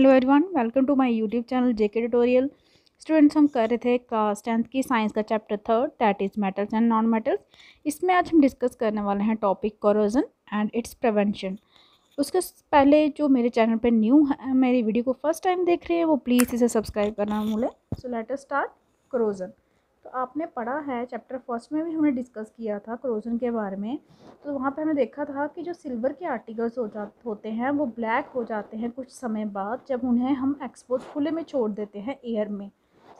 hello everyone welcome to my YouTube channel JK tutorial students हम कर रहे थे क्लास टेंथ की साइंस का chapter third that is metals and non metals इसमें आज हम डिस्कस करने वाले हैं topic corrosion and its prevention उसके पहले जो मेरे चैनल पर न्यू है मेरी वीडियो को फर्स्ट टाइम देख रहे हैं वो प्लीज़ इसे सब्सक्राइब करना भूलें सो लेट स्टार्ट क्रोजन तो आपने पढ़ा है चैप्टर फर्स्ट में भी हमने डिस्कस किया था क्रोजन के बारे में तो वहाँ पे हमने देखा था कि जो सिल्वर के आर्टिकल्स हो जा होते हैं वो ब्लैक हो जाते हैं कुछ समय बाद जब उन्हें हम एक्सपोज खुले में छोड़ देते हैं एयर में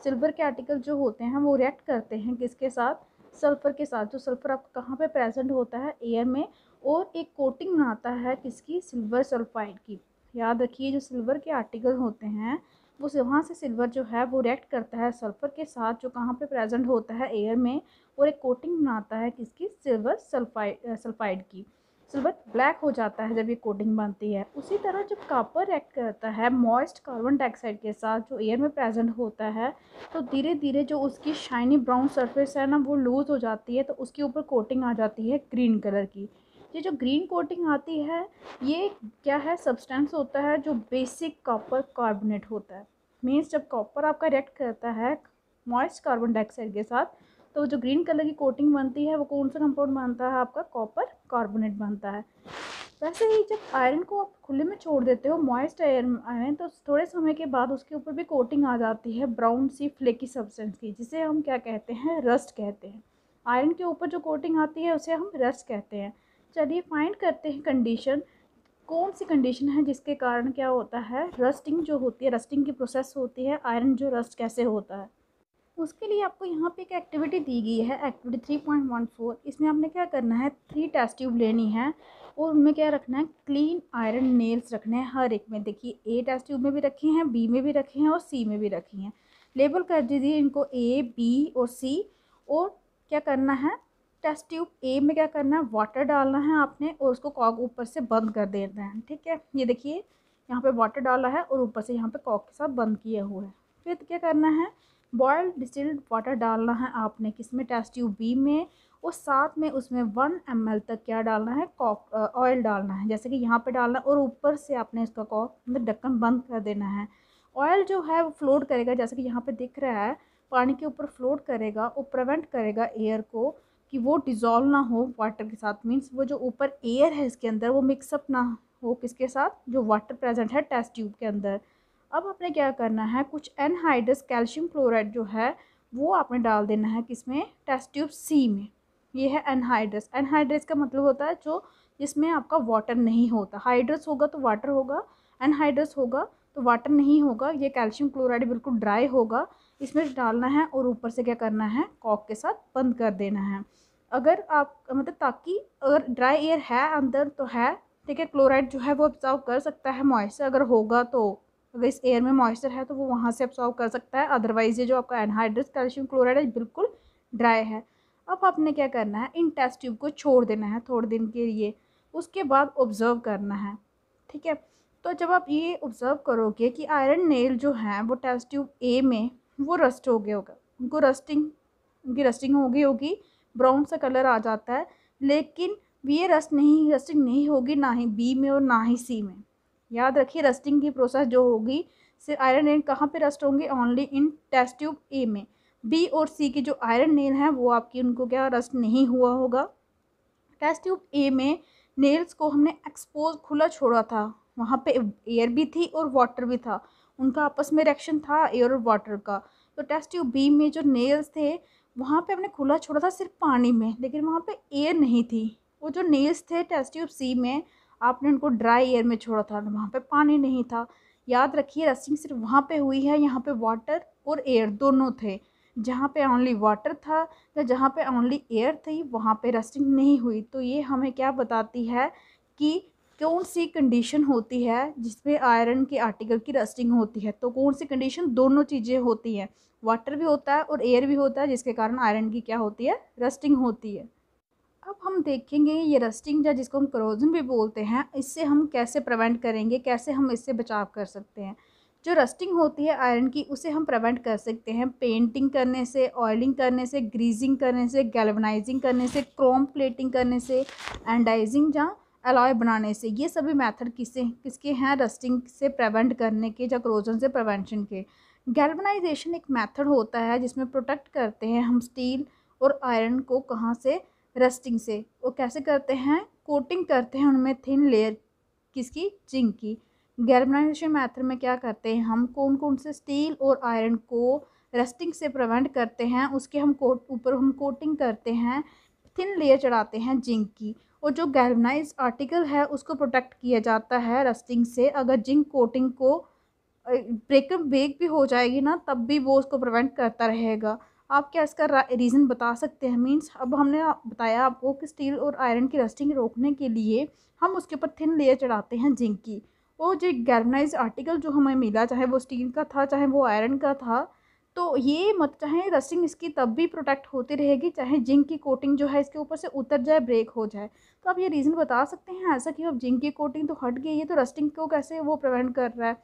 सिल्वर के आर्टिकल जो होते हैं वो रिएक्ट करते हैं किसके साथ सल्फ़र के साथ जो सल्फ़र आप कहाँ पर प्रेजेंट होता है एयर में और एक कोटिंग बनाता है किसकी सिल्वर सल्फाइड की याद रखिए जो सिल्वर के आर्टिकल होते हैं वो वहाँ से सिल्वर जो है वो रिएक्ट करता है सल्फ़र के साथ जो कहाँ पे प्रेजेंट होता है एयर में और एक कोटिंग बनाता है किसकी सिल्वर सल्फाइड सल्फाइड की सिल्वर ब्लैक हो जाता है जब ये कोटिंग बनती है उसी तरह जब कापर रिएक्ट करता है मॉइस्ट कार्बन डाइऑक्साइड के साथ जो एयर में प्रेजेंट होता है तो धीरे धीरे जो उसकी शाइनी ब्राउन सरफेस है ना वो लूज़ हो जाती है तो उसके ऊपर कोटिंग आ जाती है ग्रीन कलर की ये जो ग्रीन कोटिंग आती है ये क्या है सब्सटेंस होता है जो बेसिक कॉपर कार्बोनेट होता है मीन्स जब कॉपर आपका रिएक्ट करता है मॉइस्ट कार्बन डाइऑक्साइड के साथ तो जो ग्रीन कलर की कोटिंग बनती है वो कौन सा कंपाउंड बनता है आपका कॉपर कार्बोनेट बनता है वैसे ही जब आयरन को आप खुले में छोड़ देते हो मॉइस्ट आयरन आयरन तो थोड़े समय के बाद उसके ऊपर भी कोटिंग आ जाती है ब्राउन सी फ्लेकी सब्सटेंस की जिसे हम क्या कहते हैं रस्ट कहते हैं आयरन के ऊपर जो कोटिंग आती है उसे हम रस्ट कहते हैं चलिए फाइंड करते हैं कंडीशन कौन सी कंडीशन है जिसके कारण क्या होता है रस्टिंग जो होती है रस्टिंग की प्रोसेस होती है आयरन जो रस्ट कैसे होता है उसके लिए आपको यहाँ पे एक एक्टिविटी दी गई है activity three point one four इसमें आपने क्या करना है थ्री टेस्ट ट्यूब लेनी है और उनमें क्या रखना है क्लीन आयरन नेल्स रखने हैं हर एक में देखिए ए टेस्ट ट्यूब में भी रखे हैं बी में भी रखे हैं और सी में भी रखी हैं लेबल कर दीजिए इनको ए बी और सी और क्या करना है टेस्ट ट्यूब ए में क्या करना है वाटर डालना है आपने और उसको कॉक ऊपर से बंद कर देना है ठीक है ये देखिए यहाँ पे वाटर डाला है और ऊपर से यहाँ पे कॉक के साथ बंद किया हुआ है फिर क्या करना है बॉयल डिस्टिल्ड वाटर डालना है आपने किस में टेस्ट ट्यूब बी में और साथ में उसमें वन एम तक क्या डालना है कॉक ऑयल डालना है जैसे कि यहाँ पर डालना है और ऊपर से आपने इसका कॉक मतलब ढक्कन बंद कर देना है ऑयल जो है वो फ्लोट करेगा जैसे कि यहाँ पर दिख रहा है पानी के ऊपर फ्लोट करेगा और प्रिवेंट करेगा एयर को कि वो डिज़ोल्व ना हो वाटर के साथ मीन्स वो जो ऊपर एयर है इसके अंदर वो मिक्सअप ना हो किसके साथ जो वाटर प्रेजेंट है टेस्ट ट्यूब के अंदर अब आपने क्या करना है कुछ एनहाइड्रस कैल्शियम क्लोराइड जो है वो आपने डाल देना है किसमें टेस्ट ट्यूब सी में ये है एनहाइड्रस एनहाइड्रस का मतलब होता है जो जिसमें आपका वाटर नहीं होता हाइड्रस होगा तो वाटर होगा एनहाइड्रस होगा तो वाटर नहीं होगा ये कैल्शियम क्लोराइड बिल्कुल ड्राई होगा इसमें डालना है और ऊपर से क्या करना है कॉक के साथ बंद कर देना है अगर आप मतलब ताकि अगर ड्राई एयर है अंदर तो है ठीक है क्लोराइड जो है वो ऑब्जॉर्व कर सकता है मॉइस्चर अगर होगा तो अगर इस एयर में मॉइस्चर है तो वो वहाँ से ऑब्जॉर्व कर सकता है अदरवाइज़ ये जो आपका एनहाइड्रस कैल्शियम क्लोराइड है बिल्कुल ड्राई है अब आपने क्या करना है इन टेस्ट ट्यूब को छोड़ देना है थोड़े दिन के लिए उसके बाद ऑब्ज़र्व करना है ठीक है तो जब आप ये ऑब्ज़र्व करोगे कि आयरन नेल जो है वो टेस्ट ट्यूब ए में वो रस्ट हो गया होगा उनको रस्टिंग उनकी रस्टिंग हो गई होगी ब्राउन सा कलर आ जाता है लेकिन ये रस्ट नहीं रस्टिंग नहीं होगी ना ही बी में और ना ही सी में याद रखिए रस्टिंग की प्रोसेस जो होगी सिर्फ आयरन नेल कहाँ पे रस्ट होंगे only in test tube A में बी और सी के जो आयरन नेल हैं वो आपकी उनको क्या रस्ट नहीं हुआ होगा टेस्ट ट्यूब ए में नेल्स को हमने एक्सपोज खुला छोड़ा था वहाँ पे एयर भी थी और वाटर भी था उनका आपस में रिएक्शन था एयर और वाटर का तो टेस्ट ट्यूब बी में जो नेल्स थे वहाँ पे हमने खुला छोड़ा था सिर्फ पानी में लेकिन वहाँ पे एयर नहीं थी वो जो नेल्स थे टेस्ट ट्यूब सी में आपने उनको ड्राई एयर में छोड़ा था वहाँ पे पानी नहीं था याद रखिए रस्टिंग सिर्फ वहाँ पे हुई है यहाँ पे वाटर और एयर दोनों थे जहाँ पे ओनली वाटर था या जहाँ पे ओनली एयर थी वहाँ पे रस्टिंग नहीं हुई तो ये हमें क्या बताती है कि कौन सी कंडीशन होती है जिसमें आयरन के आर्टिकल की रस्टिंग होती है तो कौन सी कंडीशन दोनों चीज़ें होती हैं वाटर भी होता है और एयर भी होता है जिसके कारण आयरन की क्या होती है रस्टिंग होती है अब हम देखेंगे ये रस्टिंग या जिसको हम क्रोजन भी बोलते हैं इससे हम कैसे प्रिवेंट करेंगे कैसे हम इससे बचाव कर सकते हैं जो रस्टिंग होती है आयरन की उसे हम प्रिवेंट कर सकते हैं पेंटिंग करने से ऑयलिंग करने से ग्रीजिंग करने से गैल्वनाइजिंग करने से क्रोम प्लेटिंग करने से एंडाइजिंग या अलॉय बनाने से ये सभी मेथड किसे किसके हैं रस्टिंग से प्रिवेंट करने के या क्रोजन से प्रिवेंशन के गैल्वनाइजेशन एक मेथड होता है जिसमें प्रोटेक्ट करते हैं हम स्टील और आयरन को कहाँ से रस्टिंग से वो कैसे करते हैं कोटिंग करते हैं उनमें थिन लेयर किसकी जिंक की गैल्वनाइजेशन मेथड में क्या करते हैं हम कौन कौन से स्टील और आयरन को रस्टिंग से प्रिवेंट करते हैं उसके हम कोट ऊपर हम कोटिंग करते हैं थिन लेयर चढ़ाते हैं जिंक की और जो गैल्वनाइज आर्टिकल है उसको प्रोटेक्ट किया जाता है रस्टिंग से अगर जिंक कोटिंग को ब्रेकअप ब्रेक भी हो जाएगी ना तब भी वो उसको प्रिवेंट करता रहेगा आप क्या इसका रीज़न बता सकते हैं मीन्स अब हमने बताया आपको कि स्टील और आयरन की रस्टिंग रोकने के लिए हम उसके ऊपर थिन लेयर चढ़ाते हैं जिंक की और जो गैल्वनाइज आर्टिकल जो हमें मिला चाहे वो स्टील का था चाहे वो आयरन का था तो ये मत चाहे रस्टिंग इसकी तब भी प्रोटेक्ट होती रहेगी चाहे जिंक की कोटिंग जो है इसके ऊपर से उतर जाए ब्रेक हो जाए तो आप ये रीज़न बता सकते हैं ऐसा कि अब जिंक की कोटिंग तो हट गई है तो रस्टिंग को कैसे वो प्रिवेंट कर रहा है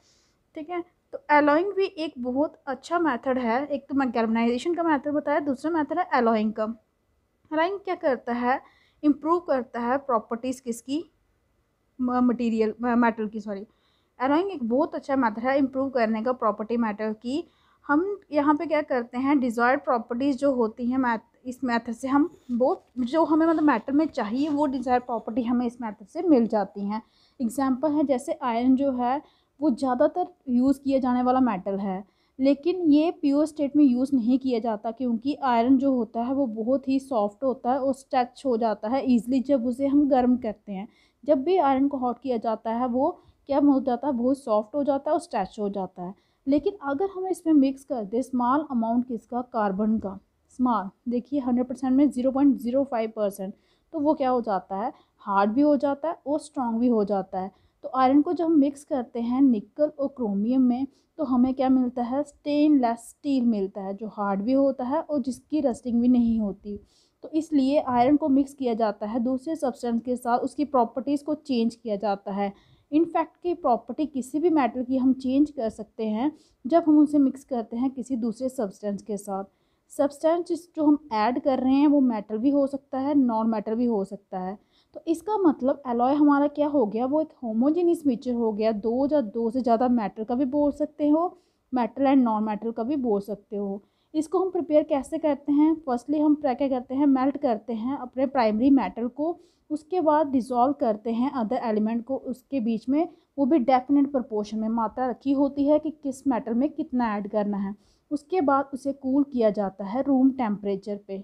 ठीक है तो एलोइंग भी एक बहुत अच्छा मेथड है एक तो मैं गैल्बनाइजेशन का मैथड बताया दूसरा मैथड है एलोइंग का एलोइंग क्या करता है इम्प्रूव करता है प्रॉपर्टीज़ किसकी मटीरियल मेटल की सॉरी एलोइंग एक बहुत अच्छा मैथड है इम्प्रूव करने का प्रॉपर्टी मैटर की हम यहाँ पे क्या करते हैं डिज़ायर्ड प्रॉपर्टीज़ जो होती हैं मैथ इस मेथड से हम वो जो हमें मतलब मैटर में चाहिए वो डिज़ायर प्रॉपर्टी हमें इस मेथड से मिल जाती हैं एग्जाम्पल है जैसे आयरन जो है वो ज़्यादातर यूज़ किया जाने वाला मेटल है लेकिन ये प्योर स्टेट में यूज़ नहीं किया जाता क्योंकि आयरन जो होता है वो बहुत ही सॉफ्ट होता है और स्ट्रेच हो जाता है ईजिली जब उसे हम गर्म करते हैं जब भी आयरन को हॉट किया जाता है वो क्या हो जाता है बहुत सॉफ्ट हो जाता है और स्ट्रेच हो जाता है लेकिन अगर हम इसमें मिक्स कर दें स्मॉल अमाउंट किसका कार्बन का स्मॉल देखिए हंड्रेड परसेंट में zero point zero five percent तो वो क्या हो जाता है हार्ड भी हो जाता है और स्ट्रॉन्ग भी हो जाता है तो आयरन को जब हम मिक्स करते हैं निकल और क्रोमियम में तो हमें क्या मिलता है स्टेनलेस स्टील मिलता है जो हार्ड भी होता है और जिसकी रस्टिंग भी नहीं होती तो इसलिए आयरन को मिक्स किया जाता है दूसरे सब्सटेंस के साथ उसकी प्रॉपर्टीज़ को चेंज किया जाता है इन फैक्ट की प्रॉपर्टी किसी भी मैटर की हम चेंज कर सकते हैं जब हम उसे मिक्स करते हैं किसी दूसरे सब्सटेंस के साथ सब्सटेंस जो हम ऐड कर रहे हैं वो मैटर भी हो सकता है नॉन मैटर भी हो सकता है तो इसका मतलब एलॉय हमारा क्या हो गया वो एक होमोजेनियस मिक्सचर हो गया दो या दो से ज़्यादा मैटर का भी बोल सकते हो मेटल एंड नॉन मेटल का भी बोल सकते हो इसको हम प्रिपेयर कैसे करते हैं फर्स्टली हम क्या करते हैं मेल्ट करते हैं अपने प्राइमरी मेटल को उसके बाद डिज़ोल्व करते हैं अदर एलिमेंट को उसके बीच में वो भी डेफिनेट प्रपोर्शन में मात्रा रखी होती है कि किस मेटल में कितना ऐड करना है उसके बाद उसे कूल किया जाता है रूम टेम्परेचर पे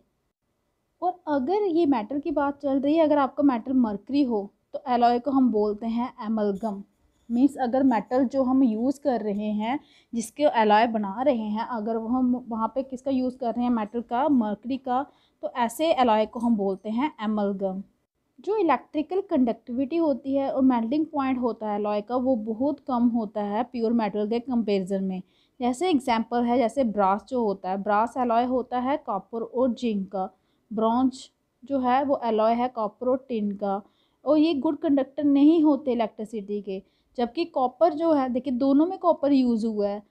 और अगर ये मेटल की बात चल रही है अगर आपका मेटल मरकरी हो तो एलॉय को हम बोलते हैं एमलगम मीन्स अगर मेटल जो हम यूज़ कर रहे हैं जिसके एलॉय बना रहे हैं अगर वह हम वहाँ पे किसका यूज़ कर रहे हैं मेटल का मर्करी का तो ऐसे एलॉय को हम बोलते हैं एमलगम जो इलेक्ट्रिकल कंडक्टिविटी होती है और मेल्टिंग पॉइंट होता है एलॉय का वो बहुत कम होता है प्योर मेटल के कंपेरिजन में जैसे एग्जाम्पल है जैसे ब्रास जो होता है ब्रास एलॉय होता है कॉपर और जिंक का ब्रॉन्ज जो है वो एलॉय है कॉपर और टिन का और ये गुड कंडक्टर नहीं होते इलेक्ट्रिसिटी के जबकि कॉपर जो है देखिए दोनों में कॉपर यूज़ हुआ है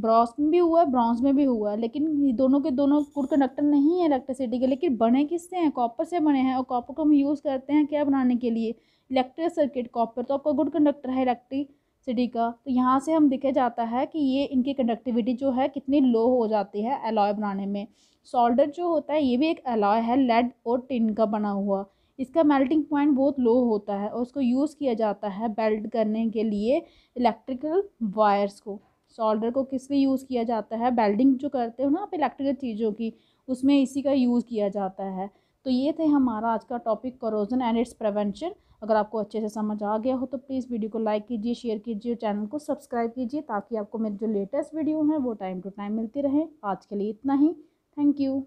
ब्रॉस में भी हुआ है ब्रॉन्ज में भी हुआ है लेकिन दोनों के दोनों गुड कंडक्टर नहीं है इलेक्ट्रिसिटी के लेकिन बने किससे हैं कॉपर से बने हैं और कॉपर को हम यूज़ करते हैं क्या बनाने के लिए इलेक्ट्रिक सर्किट कॉपर तो आपका गुड कंडक्टर है इलेक्ट्रिसिटी का तो यहाँ से हम देखा जाता है कि ये इनकी कंडक्टिविटी जो है कितनी लो हो जाती है एलॉय बनाने में सोल्डर जो होता है ये भी एक एलॉय है लेड और टिन का बना हुआ इसका मेल्टिंग पॉइंट बहुत लो होता है और उसको यूज़ किया जाता है बेल्ट करने के लिए इलेक्ट्रिकल वायर्स को सोल्डर को किस लिए यूज़ किया जाता है बेल्डिंग जो करते हो ना आप इलेक्ट्रिकल चीज़ों की उसमें इसी का यूज़ किया जाता है तो ये थे हमारा आज का topic corrosion and its prevention अगर आपको अच्छे से समझ आ गया हो तो प्लीज़ वीडियो को लाइक कीजिए शेयर कीजिए चैनल को सब्सक्राइब कीजिए ताकि आपको मेरे जो लेटेस्ट वीडियो हैं वो टाइम टू टाइम मिलती रहे आज के लिए इतना ही थैंक यू